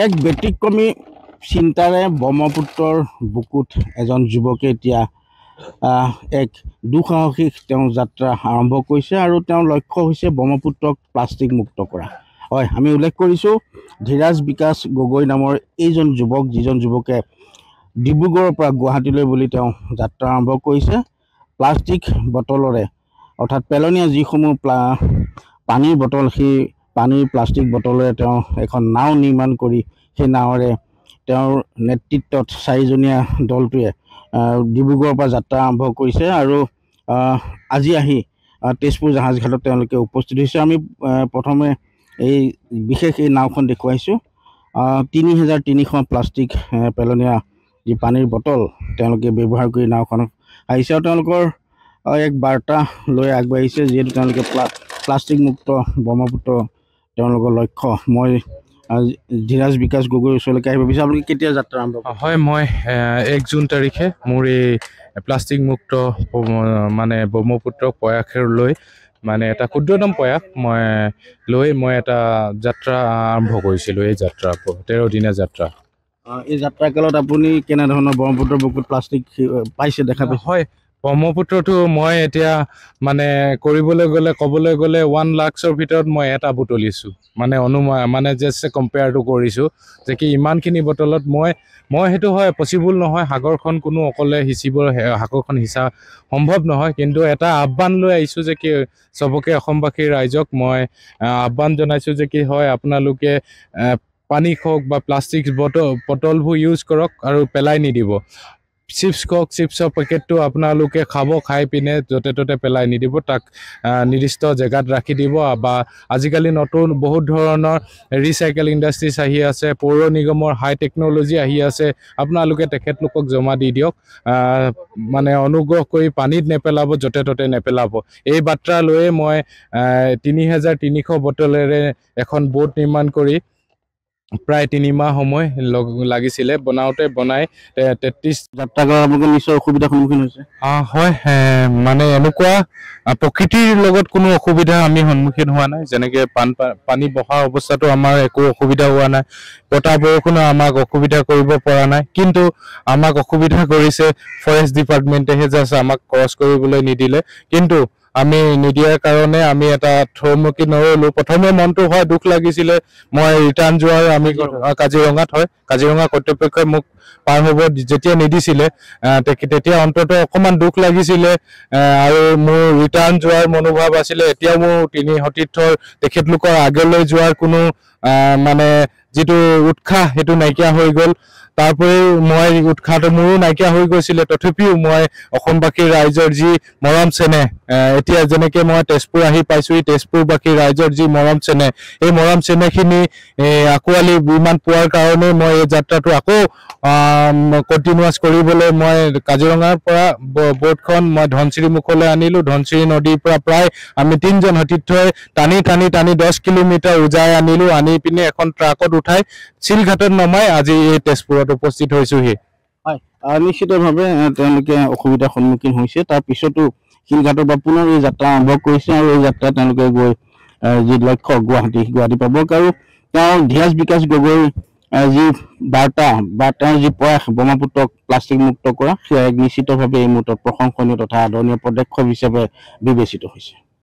এক ব্যতিক্ৰমী চিন্তাৰে ব্ৰহ্মপুত্ৰৰ বুকুত এজন যুৱকে এতিয়া এক দুঃসাহসিক তেওঁ যাত্ৰা আৰম্ভ কৰিছে আৰু তেওঁৰ লক্ষ্য হৈছে ব্ৰহ্মপুত্ৰক প্লাষ্টিক মুক্ত কৰা হয় আমি উল্লেখ কৰিছোঁ ধীৰাজ বিকাশ গগৈ নামৰ এইজন যুৱক যিজন যুৱকে ডিব্ৰুগড়ৰ পৰা গুৱাহাটীলৈ বুলি তেওঁ যাত্ৰা আৰম্ভ কৰিছে প্লাষ্টিক বটলৰে অৰ্থাৎ পেলনীয়া যিসমূহ পানীৰ বটল সেই পানীৰ প্লাষ্টিক বটলেৰে তেওঁ এখন নাও নিৰ্মাণ কৰি সেই নাৱেৰে তেওঁৰ নেতৃত্বত চাৰিজনীয়া দলটোৱে ডিব্ৰুগড়ৰ পৰা যাত্ৰা আৰম্ভ কৰিছে আৰু আজি আহি তেজপুৰ জাহাজ ঘাটত তেওঁলোকে উপস্থিত হৈছে আমি প্ৰথমে এই বিশেষ এই নাওখন দেখুৱাইছোঁ তিনি হেজাৰ তিনিশ প্লাষ্টিক পেলনীয়া যি পানীৰ বটল তেওঁলোকে ব্যৱহাৰ কৰি নাওখন আহিছে আৰু তেওঁলোকৰ এক বাৰ্তা লৈ আগবাঢ়িছে যিহেতু তেওঁলোকে প্লা প্লাষ্টিকমুক্ত ব্ৰহ্মপুত্ৰ তেওঁলোকৰ লক্ষ্য মই ধীৰাজ বিকাশ গগৈ ওচৰলৈকে আহিব বিচাৰোঁ আপোনালোকে কেতিয়া যাত্ৰা আৰম্ভ হয় মই এক জুন তাৰিখে মোৰ এই প্লাষ্টিকমুক্ত মানে ব্ৰহ্মপুত্ৰ প্ৰয়াসৰ লৈ মানে এটা ক্ষুদ্ৰতম প্ৰয়াস মই লৈ মই এটা যাত্ৰা আৰম্ভ কৰিছিলোঁ এই যাত্ৰা দিনীয়া যাত্ৰা এই যাত্ৰাকালত আপুনি কেনেধৰণৰ ব্ৰহ্মপুত্ৰ বুকুত প্লাষ্টিক পাইছে দেখা হয় ব্ৰহ্মপুত্ৰটো মই এতিয়া মানে কৰিবলৈ গ'লে ক'বলৈ গ'লে ওৱান লাখছৰ ভিতৰত মই এটা বুটলিছোঁ মানে অনুমান মানে জাষ্ট কম্পেয়াৰটো কৰিছোঁ যে কি ইমানখিনি বটলত মই মই সেইটো হয় পচিবল নহয় সাগৰখন কোনো অকলে সিঁচিব সাগৰখন সিঁচা সম্ভৱ নহয় কিন্তু এটা আহ্বান লৈ আহিছোঁ যে কি চবকে অসমবাসীৰ ৰাইজক মই আহ্বান জনাইছোঁ যে কি হয় আপোনালোকে পানী খওক বা প্লাষ্টিক বটল বটলবোৰ ইউজ কৰক আৰু পেলাই নিদিব চিপছ কওক চিপছৰ পেকেটটো আপোনালোকে খাব খাই পিনে য'তে ত'তে পেলাই নিদিব তাক নিৰ্দিষ্ট জেগাত ৰাখি দিব বা আজিকালি নতুন বহুত ধৰণৰ ৰিচাইকেল ইণ্ডাষ্ট্ৰিজ আহি আছে পৌৰ নিগমৰ হাই টেকনলজি আহি আছে আপোনালোকে তেখেতলোকক জমা দি দিয়ক মানে অনুগ্ৰহ কৰি পানীত নেপেলাব য'তে ত'তে নেপেলাব এই বাৰ্তা লৈয়ে মই তিনি হাজাৰ তিনিশ বটলেৰে এখন বোট নিৰ্মাণ কৰি প্ৰায় তিনিমাহ সময় লগ লাগিছিলে বনাওঁতে বনাই তেত্ৰিছ যাত্ৰা কৰা আপোনালোকে নিশ্চয় অসুবিধাৰ সন্মুখীন হৈছে হয় মানে এনেকুৱা প্ৰকৃতিৰ লগত কোনো অসুবিধা আমি সন্মুখীন হোৱা নাই যেনেকৈ পান পানী বহা অৱস্থাটো আমাৰ একো অসুবিধা হোৱা নাই বতাহ বৰষুণে আমাক অসুবিধা কৰিব পৰা নাই কিন্তু আমাক অসুবিধা কৰিছে ফৰেষ্ট ডিপাৰ্টমেণ্টেহে জাষ্ট আমাক ক্ৰছ কৰিবলৈ নিদিলে কিন্তু আমি নিদিয়াৰ কাৰণে আমি এটা থৰমুখী নৰলো প্ৰথমে মনটো হয় দুখ লাগিছিলে মই ৰিটাৰ্ণ যোৱাৰ আমি কাজিৰঙাত হয় কাজিৰঙা কৰ্তৃপক্ষই মোক পাৰ হ'ব যেতিয়া নিদিছিলে তেতিয়া অন্ততঃ অকণমান দুখ লাগিছিলে আৰু মোৰ ৰিটাৰ্ণ যোৱাৰ মনোভাৱ আছিলে এতিয়া মোৰ তিনি সতীৰ্থৰ তেখেতলোকৰ আগলৈ যোৱাৰ কোনো মানে যিটো উৎসাহ সেইটো নাইকিয়া হৈ গ'ল তাৰপৰিও মই উৎসাহটো মোৰো নাইকিয়া হৈ গৈছিলে তথাপিও মই অসমবাসী ৰাইজৰ যি মৰম চেনেহ এতিয়া যেনেকৈ মই তেজপুৰ আহি পাইছোঁহি তেজপুৰবাসী ৰাইজৰ যি মৰম চেনেহ এই মৰম চেনেহখিনি আঁকোৱালি ইমান পোৱাৰ কাৰণেই মই যাত্ৰাটো আকৌ কণ্টিনিউচ কৰিবলৈ মই কাজিৰঙাৰ পৰা বোৰ্ডখন মই ধনশিৰিমুখলৈ আনিলোঁ ধনশিৰি নদীৰ পৰা প্ৰায় আমি তিনিজন সতীৰ্থই টানি টানি টানি দহ কিলোমিটাৰ উজাই আনিলো আনি পিনে এখন ট্ৰাকত উঠাই চিলঘাটত নমাই আজি এই তেজপুৰত উপস্থিত হৈছোহি হয় নিশ্চিতভাৱে তেওঁলোকে অসুবিধাৰ সন্মুখীন হৈছে তাৰ পিছতো শিলঘাটৰ পৰা পুনৰ এই যাত্ৰা আৰম্ভ কৰিছে আৰু এই যাত্ৰা তেওঁলোকে গৈ যি লক্ষ্য গুৱাহাটী গুৱাহাটী পাব আৰু তেওঁ ধীৰাজ বিকাশ গগৈ যি বাৰ্তা বা তেওঁৰ যি প্ৰয়াস ব্ৰহ্মপুত্ৰক প্লাষ্টিক মুক্ত কৰা সেয়া এক নিশ্চিতভাৱে এই মুহূৰ্তত প্ৰশংসনীয় তথা আদৰণীয় পদক্ষেপ হিচাপে বিবেচিত হৈছে